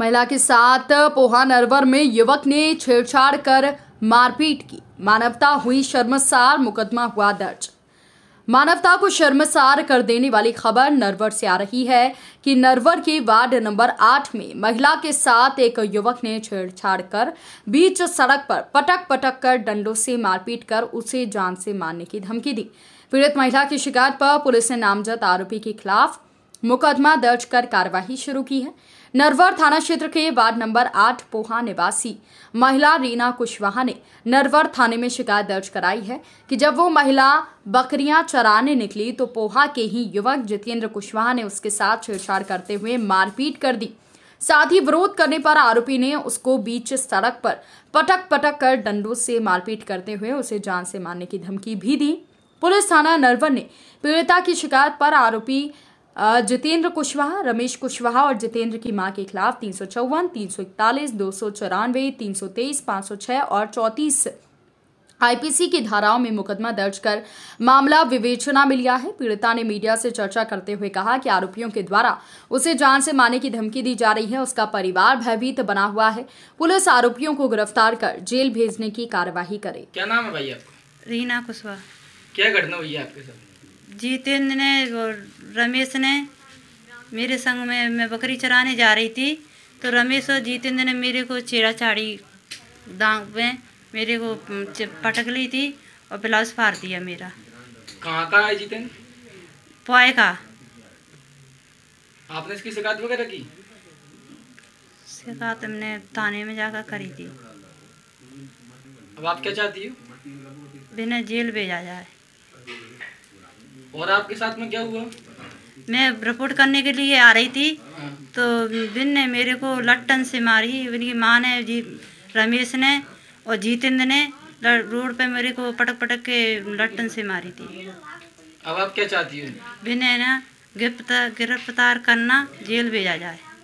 महिला के साथ पोहा नरवर में युवक ने छेड़छाड़ कर मारपीट की मानवता हुई शर्मसार मुकदमा हुआ दर्ज मानवता को शर्मसार कर देने वाली खबर नरवर से आ रही है कि नरवर के वार्ड नंबर आठ में महिला के साथ एक युवक ने छेड़छाड़ कर बीच सड़क पर पटक पटक कर डंडों से मारपीट कर उसे जान से मारने की धमकी दी पीड़ित महिला की शिकायत पर पुलिस ने नामजद आरोपी के खिलाफ मुकदमा दर्ज कर कार्यवाही शुरू की है नरवर थाना क्षेत्र के वार्ड नंबर आठ पोहा निवासी महिला रीना कुशवाहा ने नरवर थाने में शिकायत दर्ज कराई है कि जब वो महिला बकरियां चराने निकली तो पोहा के ही युवक जितेंद्र कुशवाहा ने उसके साथ छेड़छाड़ करते हुए मारपीट कर दी साथ ही विरोध करने पर आरोपी ने उसको बीच सड़क पर पटक पटक कर डंडों से मारपीट करते हुए उसे जान से मारने की धमकी भी दी पुलिस थाना नरवर ने पीड़िता की शिकायत पर आरोपी जितेंद्र कुशवाहा रमेश कुशवाहा और जितेंद्र की मां के खिलाफ तीन सौ चौवन तीन सौ इकतालीस दो सौ चौरानवे तीन सौ तेईस पांच सौ छह और चौतीस आईपीसी की धाराओं में मुकदमा दर्ज कर मामला विवेचना में लिया है पीड़िता ने मीडिया से चर्चा करते हुए कहा कि आरोपियों के द्वारा उसे जान से मारने की धमकी दी जा रही है उसका परिवार भयभीत बना हुआ है पुलिस आरोपियों को गिरफ्तार कर जेल भेजने की कार्यवाही करे क्या नाम है भैया रीना कुशवाहा क्या घटना हुई है आपके साथ जितेंद्र ने और रमेश ने मेरे संग में मैं बकरी चराने जा रही थी तो रमेश और जितेंद्र ने मेरे को चेरा चाड़ी दांग में मेरे को पटक ली थी और ब्लाउज फार दिया मेरा कहाँ का है जितेंद्र पॉय का आपने इसकी शिकायत वगैरह की शिकायत हमने थाने में जाकर करी थी अब आप क्या चाहती हो बिना जेल भेजा जाए और आपके साथ में क्या हुआ मैं रिपोर्ट करने के लिए आ रही थी हाँ। तो बिन ने मेरे को लट्टन से मारी उनकी माँ ने जी रमेश ने और जीतेंद्र ने रोड पे मेरे को पटक पटक के लट्टन से मारी थी अब आप क्या चाहती हैं बिन है ना गिरफ्तार करना जेल भेजा जाए